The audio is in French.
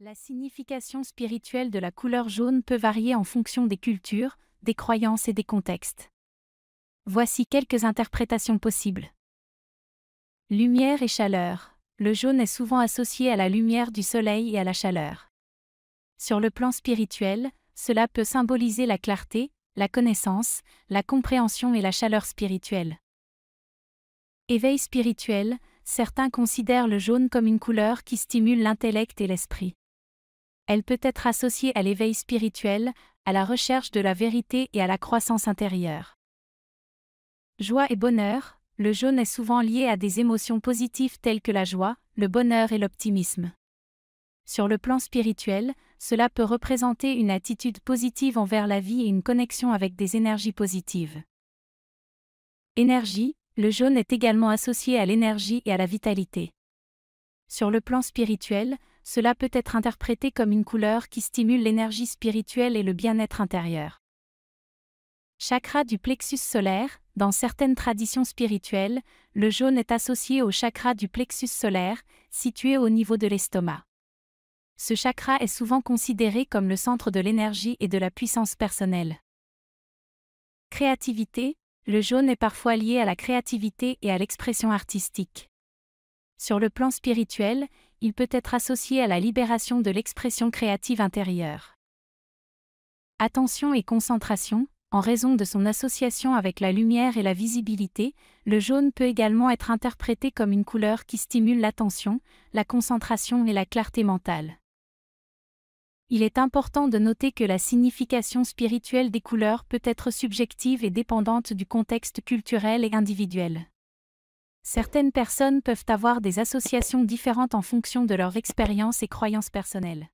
La signification spirituelle de la couleur jaune peut varier en fonction des cultures, des croyances et des contextes. Voici quelques interprétations possibles. Lumière et chaleur. Le jaune est souvent associé à la lumière du soleil et à la chaleur. Sur le plan spirituel, cela peut symboliser la clarté, la connaissance, la compréhension et la chaleur spirituelle. Éveil spirituel, certains considèrent le jaune comme une couleur qui stimule l'intellect et l'esprit. Elle peut être associée à l'éveil spirituel, à la recherche de la vérité et à la croissance intérieure. Joie et bonheur, le jaune est souvent lié à des émotions positives telles que la joie, le bonheur et l'optimisme. Sur le plan spirituel, cela peut représenter une attitude positive envers la vie et une connexion avec des énergies positives. Énergie, le jaune est également associé à l'énergie et à la vitalité. Sur le plan spirituel, cela peut être interprété comme une couleur qui stimule l'énergie spirituelle et le bien-être intérieur. Chakra du plexus solaire, dans certaines traditions spirituelles, le jaune est associé au chakra du plexus solaire, situé au niveau de l'estomac. Ce chakra est souvent considéré comme le centre de l'énergie et de la puissance personnelle. Créativité, le jaune est parfois lié à la créativité et à l'expression artistique. Sur le plan spirituel, il peut être associé à la libération de l'expression créative intérieure. Attention et concentration, en raison de son association avec la lumière et la visibilité, le jaune peut également être interprété comme une couleur qui stimule l'attention, la concentration et la clarté mentale. Il est important de noter que la signification spirituelle des couleurs peut être subjective et dépendante du contexte culturel et individuel. Certaines personnes peuvent avoir des associations différentes en fonction de leur expérience et croyances personnelles.